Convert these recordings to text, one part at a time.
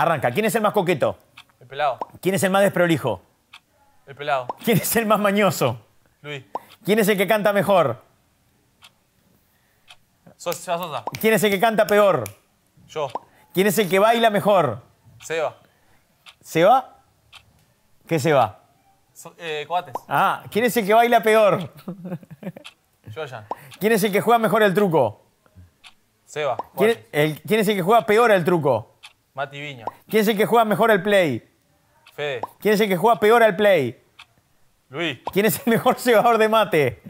Arranca. ¿Quién es el más coqueto? El pelado. ¿Quién es el más desprolijo? El pelado. ¿Quién es el más mañoso? Luis. ¿Quién es el que canta mejor? Seba Sosa. ¿Quién es el que canta peor? Yo. ¿Quién es el que baila mejor? Seba. ¿Seba? ¿Qué se va? Eh, coates. Ah, ¿quién es el que baila peor? Yo, ya. ¿Quién es el que juega mejor el truco? Seba. ¿Quién, ¿Quién es el que juega peor el truco? Mati Viña. ¿Quién es el que juega mejor al play? Fede. ¿Quién es el que juega peor al play? Luis. ¿Quién es el mejor cebador de mate?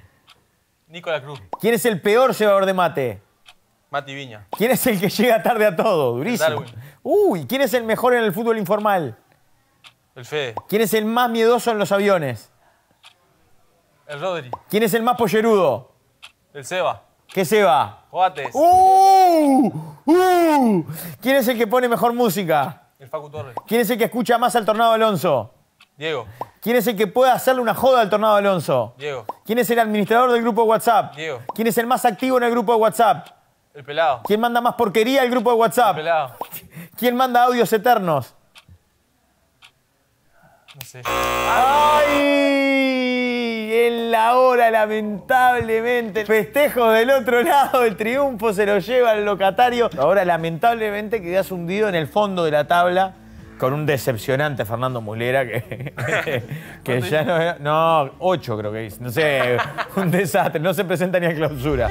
Nicolás Cruz. ¿Quién es el peor cebador de mate? Mati Viña. ¿Quién es el que llega tarde a todo? Durísimo. Darwin. Uy, ¿quién es el mejor en el fútbol informal? El Fede. ¿Quién es el más miedoso en los aviones? El Rodri. ¿Quién es el más pollerudo? El Seba. ¿Qué se va? Joates. ¡Uh! ¡Uh! ¿Quién es el que pone mejor música? El Facu Torres. ¿Quién es el que escucha más al Tornado Alonso? Diego. ¿Quién es el que puede hacerle una joda al Tornado Alonso? Diego. ¿Quién es el administrador del grupo de WhatsApp? Diego. ¿Quién es el más activo en el grupo de WhatsApp? El pelado. ¿Quién manda más porquería al grupo de WhatsApp? El pelado. ¿Quién manda audios eternos? No sé. ¡Ay! la hora, lamentablemente. festejo del otro lado, el triunfo se lo lleva al locatario. Ahora, lamentablemente, quedas hundido en el fondo de la tabla con un decepcionante Fernando Mulera que, que ya no No, ocho creo que dice No sé, un desastre. No se presenta ni a clausura.